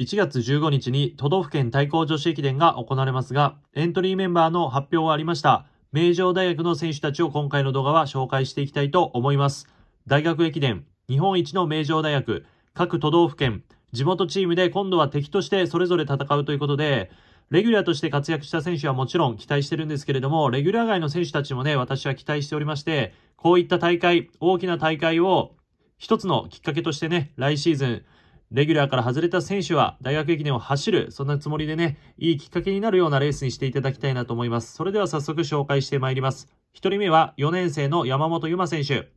1月15日に都道府県対抗女子駅伝が行われますが、エントリーメンバーの発表はありました。名城大学の選手たちを今回の動画は紹介していきたいと思います。大学駅伝、日本一の名城大学、各都道府県、地元チームで今度は敵としてそれぞれ戦うということで、レギュラーとして活躍した選手はもちろん期待してるんですけれども、レギュラー外の選手たちもね、私は期待しておりまして、こういった大会、大きな大会を一つのきっかけとしてね、来シーズン、レギュラーから外れた選手は大学駅伝を走る、そんなつもりでね、いいきっかけになるようなレースにしていただきたいなと思います。それでは早速紹介してまいります。1人目は4年生の山本優真選手。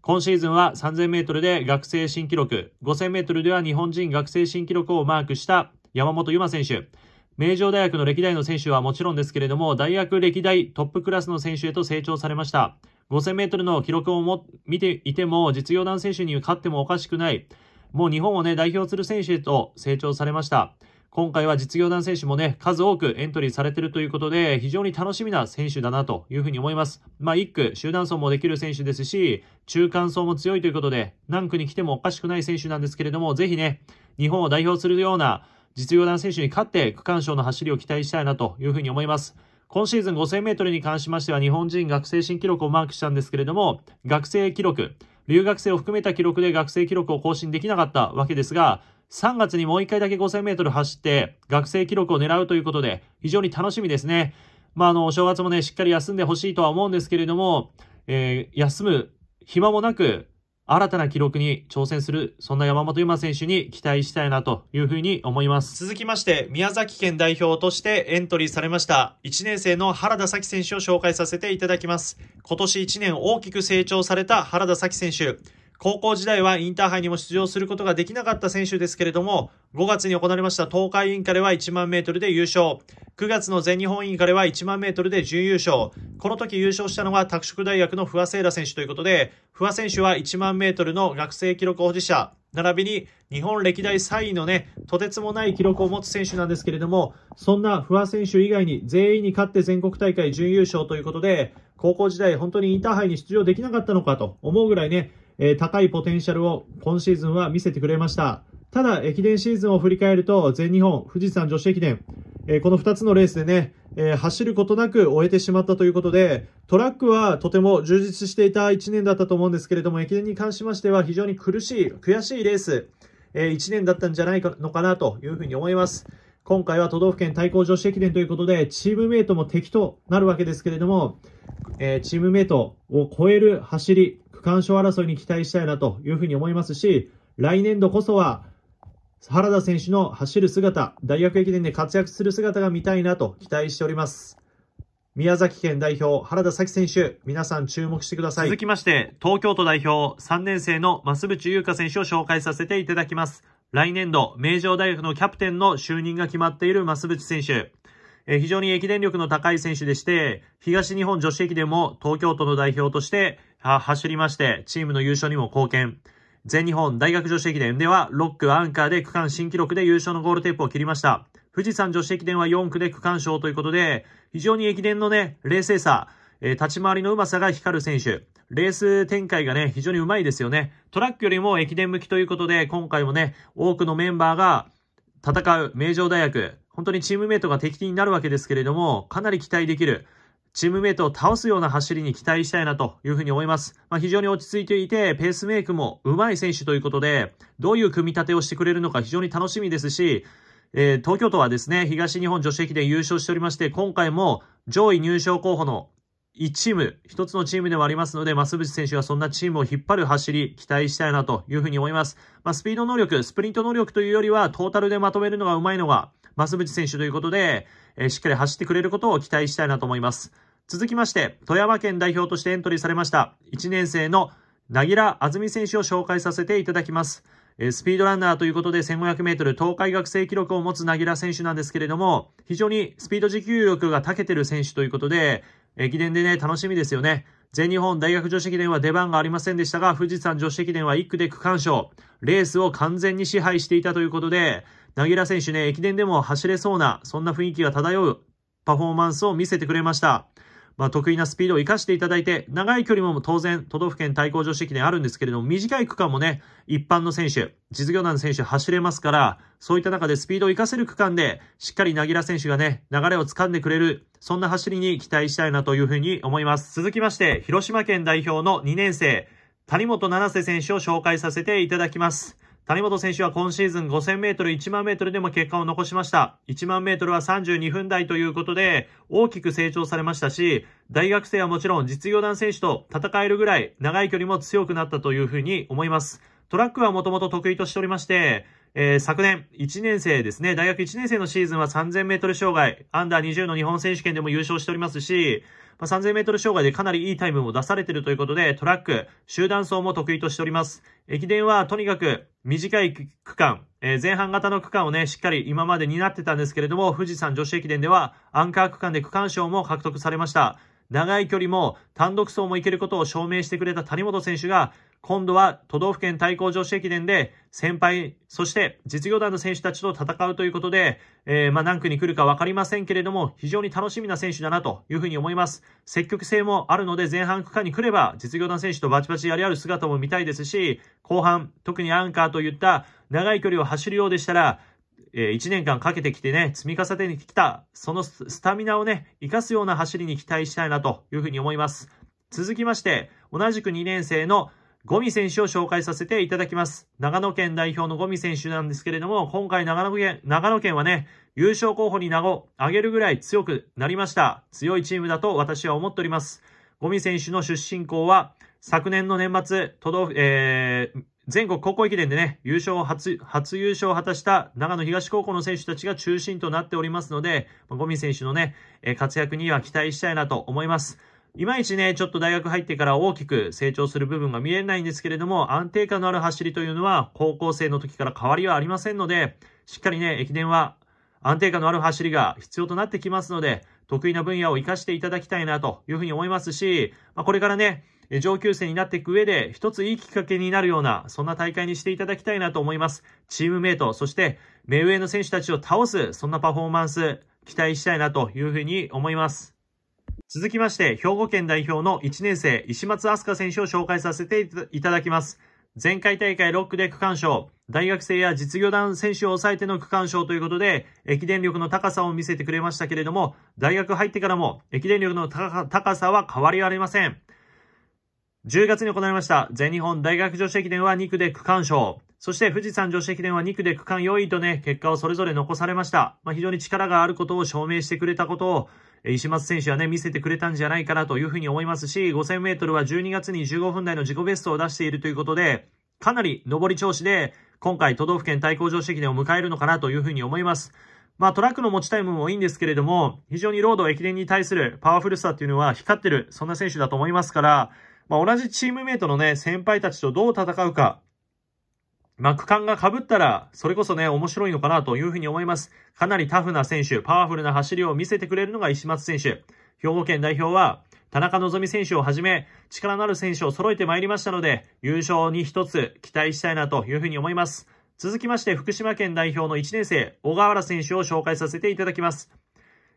今シーズンは3 0 0 0ルで学生新記録、5 0 0 0ルでは日本人学生新記録をマークした山本優真選手。名城大学の歴代の選手はもちろんですけれども、大学歴代トップクラスの選手へと成長されました。5 0 0 0ルの記録をも見ていても、実業団選手に勝ってもおかしくない。もう日本をね、代表する選手へと成長されました。今回は実業団選手もね、数多くエントリーされてるということで、非常に楽しみな選手だなというふうに思います。まあ、1区、集団走もできる選手ですし、中間走も強いということで、何区に来てもおかしくない選手なんですけれども、ぜひね、日本を代表するような実業団選手に勝って区間賞の走りを期待したいなというふうに思います。今シーズン5000メートルに関しましては日本人学生新記録をマークしたんですけれども、学生記録、留学生を含めた記録で学生記録を更新できなかったわけですが、3月にもう1回だけ5000メートル走って、学生記録を狙うということで、非常に楽しみですね。まあ、あの、お正月もね、しっかり休んでほしいとは思うんですけれども、えー、休む暇もなく、新たな記録に挑戦する、そんな山本優真選手に期待したいなというふうに思います。続きまして、宮崎県代表としてエントリーされました、1年生の原田咲選手を紹介させていただきます。今年1年大きく成長された原田咲選手。高校時代はインターハイにも出場することができなかった選手ですけれども、5月に行われました東海インカレは1万メートルで優勝。9月の全日本インカレは1万メートルで準優勝。この時優勝したのは拓殖大学の不破聖羅選手ということで、不破選手は1万メートルの学生記録保持者、並びに日本歴代3位のね、とてつもない記録を持つ選手なんですけれども、そんな不破選手以外に全員に勝って全国大会準優勝ということで、高校時代本当にインターハイに出場できなかったのかと思うぐらいね、えー、高いポテンシャルを今シーズンは見せてくれました。ただ、駅伝シーズンを振り返ると、全日本、富士山女子駅伝、えー、この2つのレースでね、えー、走ることなく終えてしまったということで、トラックはとても充実していた1年だったと思うんですけれども、駅伝に関しましては非常に苦しい、悔しいレース、えー、1年だったんじゃないのかなというふうに思います。今回は都道府県対抗女子駅伝ということで、チームメイトも敵となるわけですけれども、えー、チームメイトを超える走り、区間賞争いに期待したいなというふうに思いますし、来年度こそは、原田選手の走る姿、大学駅伝で活躍する姿が見たいなと期待しております。宮崎県代表、原田咲選手、皆さん注目してください。続きまして、東京都代表、3年生の増渕優香選手を紹介させていただきます。来年度、名城大学のキャプテンの就任が決まっている増渕選手。え非常に駅伝力の高い選手でして、東日本女子駅伝も東京都の代表として走りまして、チームの優勝にも貢献。全日本大学女子駅伝では6区アンカーで区間新記録で優勝のゴールテープを切りました。富士山女子駅伝は4区で区間賞ということで、非常に駅伝のね、冷静さ、え立ち回りのうまさが光る選手。レース展開がね、非常にうまいですよね。トラックよりも駅伝向きということで、今回もね、多くのメンバーが戦う名城大学、本当にチームメイトが敵になるわけですけれども、かなり期待できる。チームメイトを倒すような走りに期待したいなというふうに思います。まあ、非常に落ち着いていて、ペースメイクもうまい選手ということで、どういう組み立てをしてくれるのか非常に楽しみですし、えー、東京都はですね、東日本女子駅伝優勝しておりまして、今回も上位入賞候補の一チーム、一つのチームではありますので、増渕選手がそんなチームを引っ張る走り、期待したいなというふうに思います。まあ、スピード能力、スプリント能力というよりは、トータルでまとめるのがうまいのが、増渕選手ということで、えー、しっかり走ってくれることを期待したいなと思います。続きまして、富山県代表としてエントリーされました、1年生のなぎらあずみ選手を紹介させていただきます。スピードランナーということで 1500m 東海学生記録を持つなぎら選手なんですけれども、非常にスピード持久力が長けてる選手ということで、駅伝でね、楽しみですよね。全日本大学女子駅伝は出番がありませんでしたが、富士山女子駅伝は1区で区間賞。レースを完全に支配していたということで、なぎら選手ね、駅伝でも走れそうな、そんな雰囲気が漂うパフォーマンスを見せてくれました。まあ、得意なスピードを生かしていただいて、長い距離も当然、都道府県対抗女子駅伝あるんですけれども、短い区間もね、一般の選手、実業団の選手走れますから、そういった中でスピードを生かせる区間で、しっかりなぎら選手がね、流れを掴んでくれる、そんな走りに期待したいなというふうに思います。続きまして、広島県代表の2年生、谷本七瀬選手を紹介させていただきます。谷本選手は今シーズン 5000m、1万メート m でも結果を残しました。1万メート m は32分台ということで、大きく成長されましたし、大学生はもちろん実業団選手と戦えるぐらい長い距離も強くなったというふうに思います。トラックはもともと得意としておりまして、えー、昨年、1年生ですね、大学1年生のシーズンは 3000m 障害、アンダー20の日本選手権でも優勝しておりますし、まあ、3000m 障害でかなりいいタイムも出されてるということで、トラック、集団走も得意としております。駅伝はとにかく短い区間、えー、前半型の区間をね、しっかり今まで担ってたんですけれども、富士山女子駅伝ではアンカー区間で区間賞も獲得されました。長い距離も単独走もいけることを証明してくれた谷本選手が、今度は都道府県対抗女子駅伝で先輩、そして実業団の選手たちと戦うということで、えー、まあ何区に来るか分かりませんけれども、非常に楽しみな選手だなというふうに思います。積極性もあるので、前半区間に来れば実業団選手とバチバチやり合う姿も見たいですし、後半、特にアンカーといった長い距離を走るようでしたら、えー、1年間かけてきてね、積み重ねてきた、そのスタミナをね、活かすような走りに期待したいなというふうに思います。続きまして、同じく2年生のゴミ選手を紹介させていただきます。長野県代表のゴミ選手なんですけれども、今回長野県、長野県はね、優勝候補に名を上げるぐらい強くなりました。強いチームだと私は思っております。ゴミ選手の出身校は、昨年の年末、都道府、えー、全国高校駅伝でね、優勝初、初優勝を果たした長野東高校の選手たちが中心となっておりますので、ゴミ選手のね、活躍には期待したいなと思います。いまいちね、ちょっと大学入ってから大きく成長する部分が見えないんですけれども、安定感のある走りというのは、高校生の時から変わりはありませんので、しっかりね、駅伝は安定感のある走りが必要となってきますので、得意な分野を活かしていただきたいなというふうに思いますし、まあ、これからね、上級生になっていく上で、一ついいきっかけになるような、そんな大会にしていただきたいなと思います。チームメイト、そして目上の選手たちを倒す、そんなパフォーマンス、期待したいなというふうに思います。続きまして、兵庫県代表の1年生、石松飛鳥選手を紹介させていただきます。前回大会6区で区間賞、大学生や実業団選手を抑えての区間賞ということで、駅伝力の高さを見せてくれましたけれども、大学入ってからも駅伝力の高さは変わりありません。10月に行われました全日本大学女子駅伝は2区で区間賞。そして富士山女子駅伝は2区で区間4位とね、結果をそれぞれ残されました。まあ、非常に力があることを証明してくれたことを、石松選手はね、見せてくれたんじゃないかなというふうに思いますし、5000メートルは12月に15分台の自己ベストを出しているということで、かなり上り調子で、今回都道府県対抗上式でを迎えるのかなというふうに思います。まあトラックの持ちタイムもいいんですけれども、非常にロード駅伝に対するパワフルさっていうのは光ってる、そんな選手だと思いますから、まあ同じチームメイトのね、先輩たちとどう戦うか、ま区間が被ったら、それこそね、面白いのかなというふうに思います。かなりタフな選手、パワフルな走りを見せてくれるのが石松選手。兵庫県代表は、田中希実選手をはじめ、力のある選手を揃えてまいりましたので、優勝に一つ期待したいなというふうに思います。続きまして、福島県代表の1年生、小川原選手を紹介させていただきます。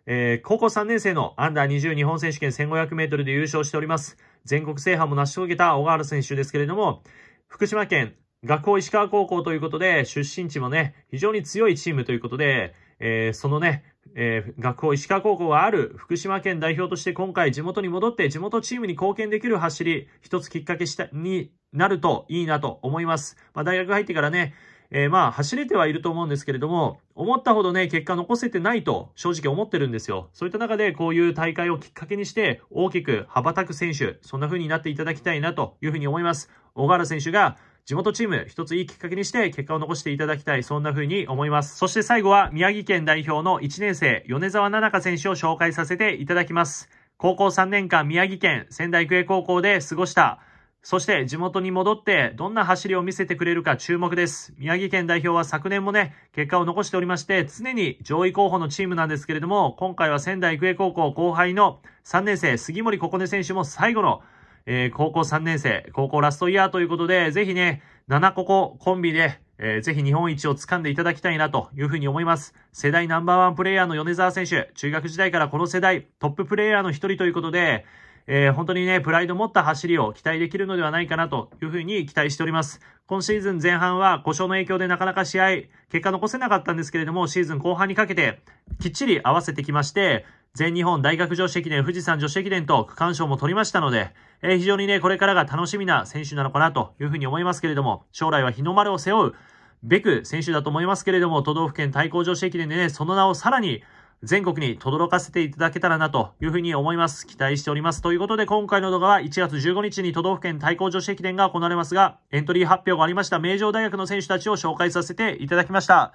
えー、高校3年生のアンダー20日本選手権1500メートルで優勝しております。全国制覇も成し遂げた小川原選手ですけれども、福島県学校石川高校ということで、出身地もね、非常に強いチームということで、えー、そのね、えー、学校石川高校がある福島県代表として今回地元に戻って地元チームに貢献できる走り、一つきっかけしたになるといいなと思います。まあ、大学入ってからね、えー、まあ走れてはいると思うんですけれども、思ったほどね、結果残せてないと正直思ってるんですよ。そういった中でこういう大会をきっかけにして大きく羽ばたく選手、そんな風になっていただきたいなというふうに思います。小原選手が地元チーム一ついいきっかけにして結果を残していただきたい、そんな風に思います。そして最後は宮城県代表の1年生、米沢奈々香選手を紹介させていただきます。高校3年間宮城県仙台育英高校で過ごした。そして地元に戻ってどんな走りを見せてくれるか注目です。宮城県代表は昨年もね、結果を残しておりまして、常に上位候補のチームなんですけれども、今回は仙台育英高校後輩の3年生杉森心音選手も最後のえー、高校3年生、高校ラストイヤーということで、ぜひね、7個ココンビで、えー、ぜひ日本一を掴んでいただきたいなというふうに思います。世代ナンバーワンプレイヤーの米沢選手、中学時代からこの世代、トッププレイヤーの一人ということで、えー、本当にね、プライド持った走りを期待できるのではないかなというふうに期待しております。今シーズン前半は故障の影響でなかなか試合、結果残せなかったんですけれども、シーズン後半にかけてきっちり合わせてきまして、全日本大学女子駅伝、富士山女子駅伝と区間賞も取りましたので、えー、非常にね、これからが楽しみな選手なのかなというふうに思いますけれども、将来は日の丸を背負うべく選手だと思いますけれども、都道府県対抗女子駅伝でね、その名をさらに全国に轟かせていただけたらなというふうに思います。期待しております。ということで、今回の動画は1月15日に都道府県対抗女子駅伝が行われますが、エントリー発表がありました名城大学の選手たちを紹介させていただきました。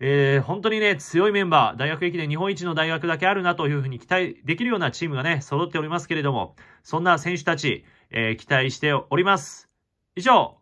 えー、本当にね、強いメンバー、大学駅伝日本一の大学だけあるなというふうに期待できるようなチームがね、揃っておりますけれども、そんな選手たち、えー、期待しております。以上、